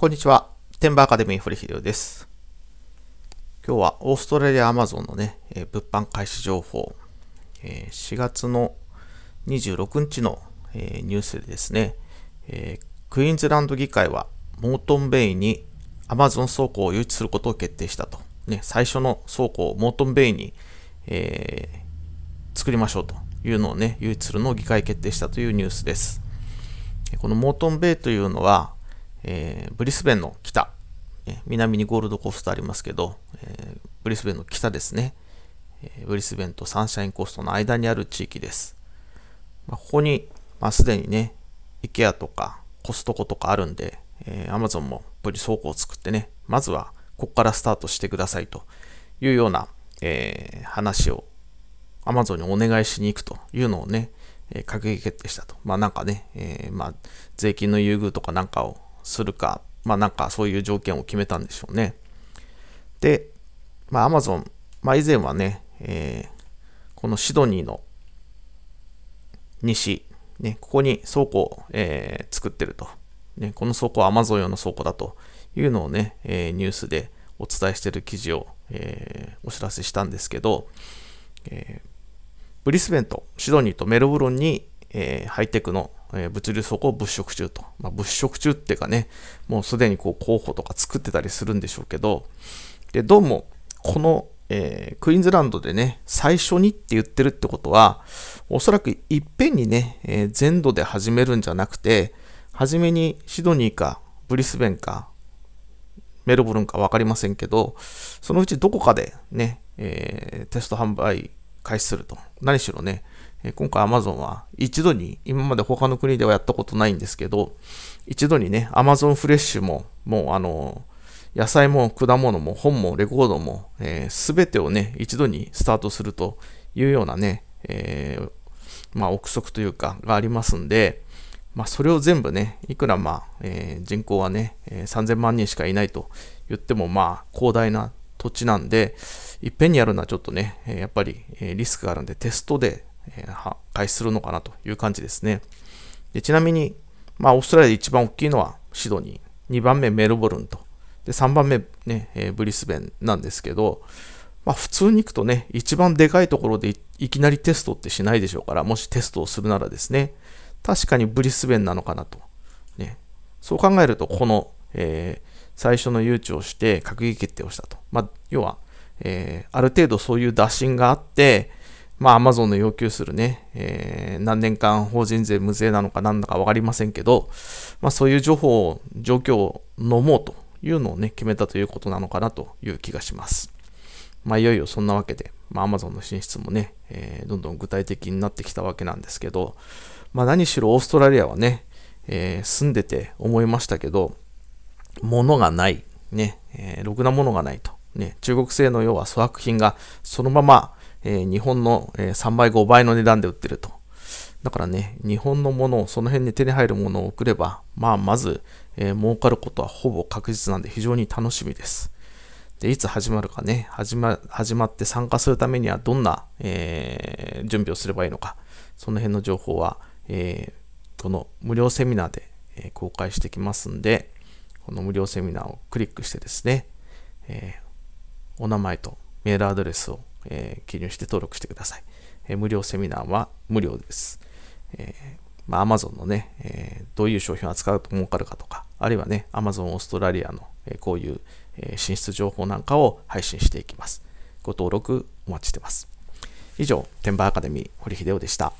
こんにちは。テンバーアカデミー堀秀夫です。今日はオーストラリアアマゾンのね、えー、物販開始情報、えー、4月の26日の、えー、ニュースでですね、えー、クイーンズランド議会はモートンベイにアマゾン倉庫を誘致することを決定したと。ね、最初の倉庫をモートンベイに、えー、作りましょうというのをね、誘致するのを議会決定したというニュースです。このモートンベイというのは、えー、ブリスベンの北、え南にゴールドコーストありますけど、えー、ブリスベンの北ですね、えブリスベンとサンシャインコーストの間にある地域です。まあ、ここに、まあ、すでにね、IKEA とかコストコとかあるんで、えー、Amazon もブリ倉庫を作ってね、まずはここからスタートしてくださいというような、えー、話を Amazon にお願いしに行くというのをね、えー、閣議決定したと。まあなんかね、えー、まあ税金の優遇とかなんかをするか、まあなんかそういう条件を決めたんでしょうね。で、まあ Amazon、まあ以前はね、えー、このシドニーの西、ね、ここに倉庫を、えー、作ってると。ね、この倉庫は Amazon 用の倉庫だというのをね、えー、ニュースでお伝えしている記事を、えー、お知らせしたんですけど、えー、ブリスベンとシドニーとメルブロンに、えー、ハイテクの物流倉庫を物色中と。まあ、物色中っていうかね、もうすでにこう候補とか作ってたりするんでしょうけど、で、どうも、この、えー、クイーンズランドでね、最初にって言ってるってことは、おそらくいっぺんにね、えー、全土で始めるんじゃなくて、初めにシドニーか、ブリスベンか、メルボルンか分かりませんけど、そのうちどこかでね、えー、テスト販売開始すると。何しろね、え今回 Amazon は一度に、今まで他の国ではやったことないんですけど、一度にね、Amazon フレッシュも、もうあの、野菜も果物も本もレコードも、えー、全てをね、一度にスタートするというようなね、えー、まあ、憶測というか、がありますんで、まあ、それを全部ね、いくらまあ、えー、人口はね、えー、3000万人しかいないと言っても、まあ、広大な土地なんで、いっぺんにやるのはちょっとね、やっぱりリスクがあるんで、テストで開始するのかなという感じですね。でちなみに、まあ、オーストラリアで一番大きいのはシドニー、2番目メルボルンと、で3番目、ねえブリスベンなんですけど、まあ、普通に行くとね、一番でかいところでいきなりテストってしないでしょうから、もしテストをするならですね、確かにブリスベンなのかなと。ね、そう考えると、このえー、最初の誘致をして閣議決定をしたと。まあ、要は、えー、ある程度そういう打診があって、まあ、a m a の要求するね、えー、何年間法人税無税なのか何だか分かりませんけど、まあ、そういう情報を、状況を飲もうというのをね、決めたということなのかなという気がします。まあ、いよいよそんなわけで、まあ、Amazon の進出もね、えー、どんどん具体的になってきたわけなんですけど、まあ、何しろオーストラリアはね、えー、住んでて思いましたけど、ものがない、ね、えー、ろくなものがないと。ね、中国製の要は粗悪品がそのまま、えー、日本の、えー、3倍、5倍の値段で売ってると。だからね、日本のものを、その辺に手に入るものを送れば、まあ、まず、えー、儲かることはほぼ確実なんで非常に楽しみです。で、いつ始まるかね、始ま、始まって参加するためにはどんな、えー、準備をすればいいのか、その辺の情報は、えー、この無料セミナーで、え公開してきますんで、この無料セミナーをクリックしてですね、えー、お名前とメールアドレスを、えー、記入して登録してください。えー、無料セミナーは無料です。えまあ、Amazon のね、えどういう商品を扱うと儲かるかとか、あるいはね、Amazon オーストラリアの、えこういう、え進出情報なんかを配信していきます。ご登録お待ちしてます。以上、天板アカデミー堀秀夫でした。